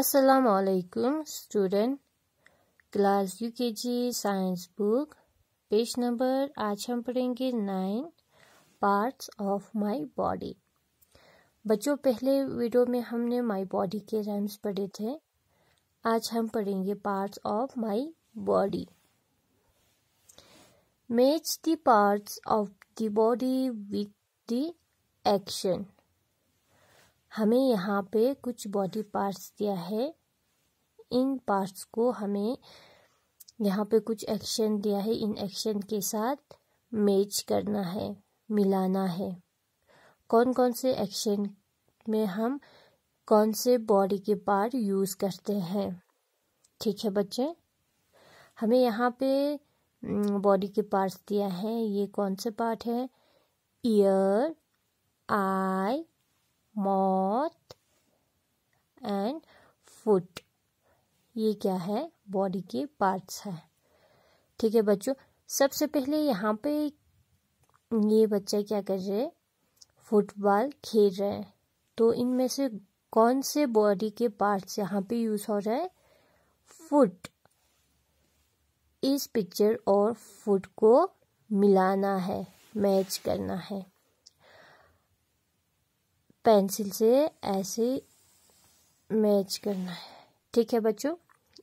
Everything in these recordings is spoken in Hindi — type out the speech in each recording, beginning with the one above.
Assalamu alaikum student class U K G science book page number आज हम पढ़ेंगे nine parts of my body बच्चों पहले वीडियो में हमने माई बॉडी के रैम्स पढ़े थे आज हम पढ़ेंगे parts of my body match the parts of the body with the action हमें यहाँ पे कुछ बॉडी पार्ट्स दिया है इन पार्ट्स को हमें यहाँ पे कुछ एक्शन दिया है इन एक्शन के साथ मैच करना है मिलाना है कौन कौन से एक्शन में हम कौन से बॉडी के पार्ट यूज़ करते हैं ठीक है बच्चे हमें यहाँ पे बॉडी के पार्ट्स दिया है ये कौन से पार्ट है ईयर आई मौत एंड फुट ये क्या है बॉडी के पार्ट्स है ठीक है बच्चों सबसे पहले यहाँ पे ये बच्चे क्या कर रहे फुटबॉल खेल रहे हैं तो इनमें से कौन से बॉडी के पार्ट्स यहाँ पे यूज हो रहा है फुट इस पिक्चर और फुट को मिलाना है मैच करना है पेंसिल से ऐसे मैच करना है ठीक है बच्चों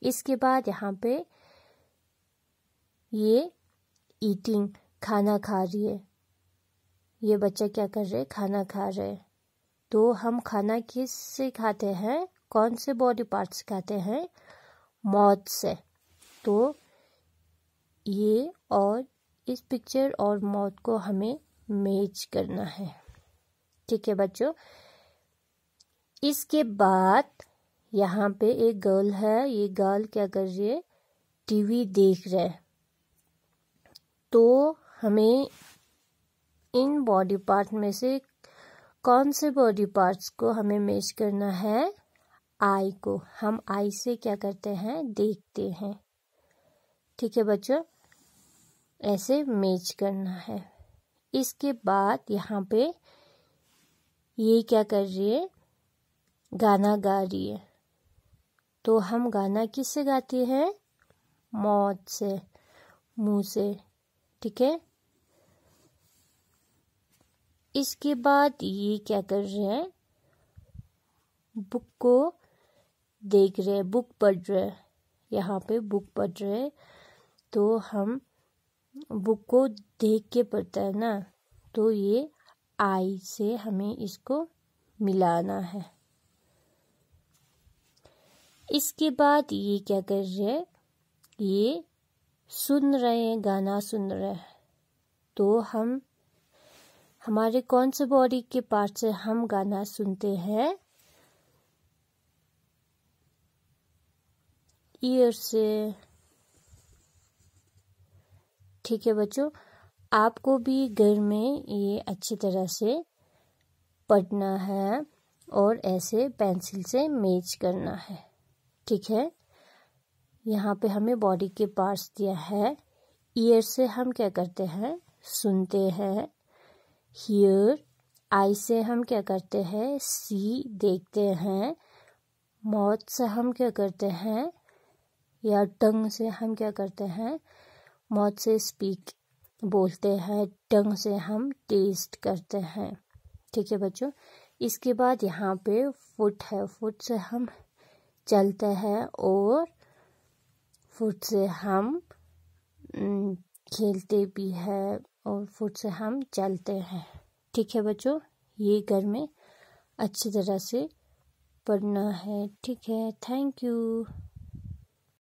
इसके बाद यहाँ पे ये ईटिंग खाना खा रही है ये बच्चा क्या कर रहे है खाना खा रहे है तो हम खाना किस से खाते हैं कौन से बॉडी पार्ट्स खाते हैं मौत से तो ये और इस पिक्चर और मौत को हमें मैच करना है ठीक है बच्चों इसके बाद यहाँ पे एक गर्ल है ये गर्ल क्या कर रही है टीवी देख रहे हैं तो हमें इन बॉडी पार्ट में से कौन से बॉडी पार्ट्स को हमें मैच करना है आई को हम आई से क्या करते हैं देखते हैं ठीक है बच्चों ऐसे मैच करना है इसके बाद यहाँ पे ये क्या कर रही है गाना गा रही है तो हम गाना किससे गाते हैं मौत से मुंह से ठीक है इसके बाद ये क्या कर रहे हैं बुक को देख रहे हैं बुक पढ़ रहे हैं यहाँ पे बुक पढ़ रहे हैं तो हम बुक को देख के पढ़ता है ना तो ये आई से हमें इसको मिलाना है इसके बाद ये क्या कर रहे हैं ये सुन रहे हैं गाना सुन रहे हैं तो हम हमारे कौन से बॉडी के पार्ट से हम गाना सुनते हैं ईयर से ठीक है बच्चों आपको भी घर में ये अच्छी तरह से पढ़ना है और ऐसे पेंसिल से मेज करना है ठीक है यहाँ पे हमें बॉडी के पार्ट्स दिया है ईयर से हम क्या करते हैं सुनते हैं हियर आई से हम क्या करते हैं सी देखते हैं मौत से हम क्या करते हैं या टंग से हम क्या करते हैं मौत से स्पीक बोलते हैं ढंग से हम टेस्ट करते हैं ठीक है बच्चों इसके बाद यहाँ पे फुट है फुट से हम चलते हैं और फुट से हम खेलते भी हैं और फुट से हम चलते हैं ठीक है बच्चों ये घर में अच्छी तरह से पढ़ना है ठीक है थैंक यू